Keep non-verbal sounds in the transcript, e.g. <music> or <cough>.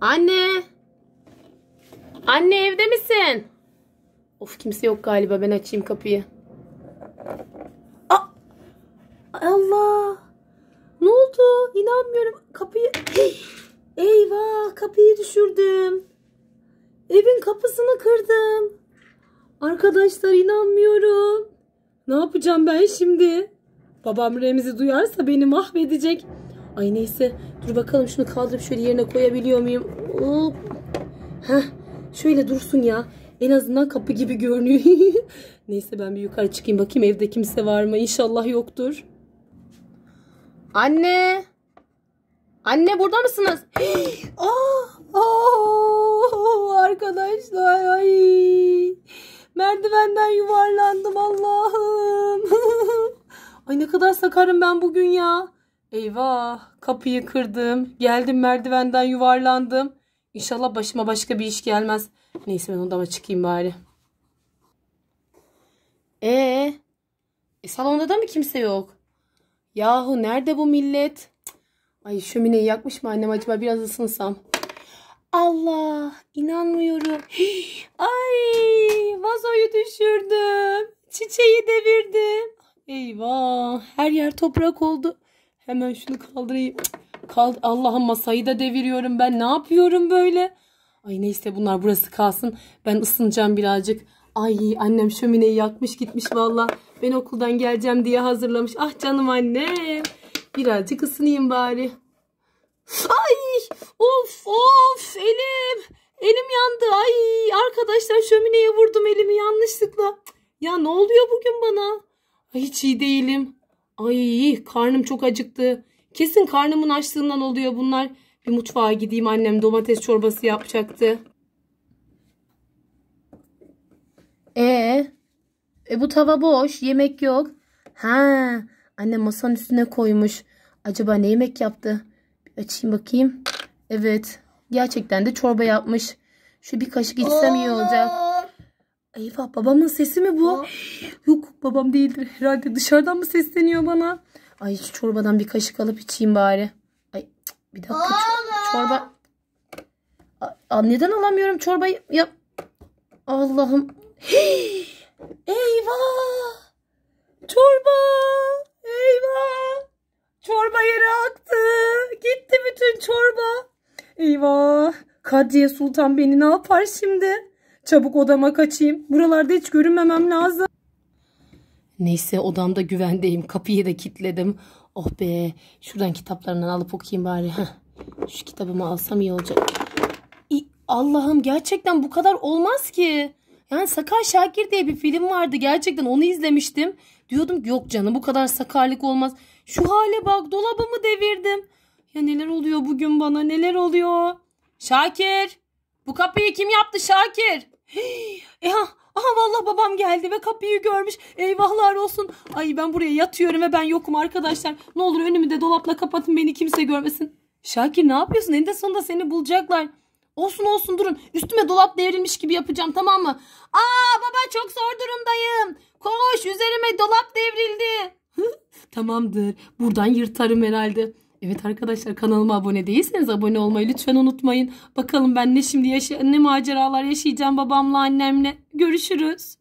Anne. Anne evde misin? Of kimse yok galiba ben açayım kapıyı. Aa, ah! Allah. Ne oldu? İnanmıyorum. Kapıyı... Eyvah kapıyı düşürdüm. Evin kapısını kırdım. Arkadaşlar inanmıyorum. Ne yapacağım ben şimdi? Babam Remzi duyarsa beni mahvedecek. Ay neyse dur bakalım şunu kaldırıp şöyle yerine koyabiliyor muyum? Hop. Heh. Şöyle dursun ya. En azından kapı gibi görünüyor. <laughs> neyse ben bir yukarı çıkayım bakayım evde kimse var mı? İnşallah yoktur. Anne. Anne burada mısınız? aa, <gasps> aa, ah, ah, arkadaşlar ay. Merdivenden yuvarlandım Allah'ım. <laughs> ay ne kadar sakarım ben bugün ya. Eyvah kapıyı kırdım. Geldim merdivenden yuvarlandım. İnşallah başıma başka bir iş gelmez. Neyse ben odama çıkayım bari. Ee, e, salonda da mı kimse yok? Yahu nerede bu millet? Ay şömineyi yakmış mı annem acaba biraz ısınsam? Allah inanmıyorum. <gasps> Ay vazoyu düşürdüm. Çiçeği devirdim. Eyvah her yer toprak oldu. Hemen şunu kaldırayım. Kald Allah'ım masayı da deviriyorum ben. Ne yapıyorum böyle? Ay neyse bunlar burası kalsın. Ben ısınacağım birazcık. Ay annem şömineyi yakmış gitmiş valla. Ben okuldan geleceğim diye hazırlamış. Ah canım annem. Birazcık ısınayım bari. Ay of of elim. Elim yandı. Ay arkadaşlar şömineye vurdum elimi yanlışlıkla. Ya ne oluyor bugün bana? Ay, hiç iyi değilim. Ay karnım çok acıktı. Kesin karnımın açlığından oluyor bunlar. Bir mutfağa gideyim annem domates çorbası yapacaktı. Ee, e bu tava boş yemek yok. Ha anne masanın üstüne koymuş. Acaba ne yemek yaptı? Bir açayım bakayım. Evet gerçekten de çorba yapmış. Şu bir kaşık içsem iyi olacak. Eyvah babamın sesi mi bu? Yok babam değildir herhalde dışarıdan mı sesleniyor bana? Ay şu çorbadan bir kaşık alıp içeyim bari. Ay bir dakika çor çorba. Aa, neden alamıyorum çorbayı? Ya Allah'ım. <gasps> Eyvah. Çorba. Eyvah. Çorba yere aktı. Gitti bütün çorba. Eyvah. Kadriye Sultan beni ne yapar şimdi? Çabuk odama kaçayım. Buralarda hiç görünmemem lazım. Neyse odamda güvendeyim. Kapıyı da kilitledim. Oh be. Şuradan kitaplarından alıp okuyayım bari. Şu kitabımı alsam iyi olacak. Allah'ım gerçekten bu kadar olmaz ki. Yani Sakar Şakir diye bir film vardı. Gerçekten onu izlemiştim. Diyordum yok canım bu kadar sakarlık olmaz. Şu hale bak dolabımı devirdim. Ya neler oluyor bugün bana neler oluyor. Şakir bu kapıyı kim yaptı Şakir? Hey, ya, aha vallahi babam geldi ve kapıyı görmüş. Eyvahlar olsun. Ay ben buraya yatıyorum ve ben yokum arkadaşlar. Ne olur önümü de dolapla kapatın beni kimse görmesin. Şakir ne yapıyorsun? En de sonunda seni bulacaklar. Olsun olsun durun. Üstüme dolap devrilmiş gibi yapacağım tamam mı? Aa baba çok zor durumdayım. Koş üzerime dolap devrildi. <laughs> Tamamdır. Buradan yırtarım herhalde. Evet arkadaşlar kanalıma abone değilseniz abone olmayı lütfen unutmayın. Bakalım ben ne şimdi yaşa ne maceralar yaşayacağım babamla annemle. Görüşürüz.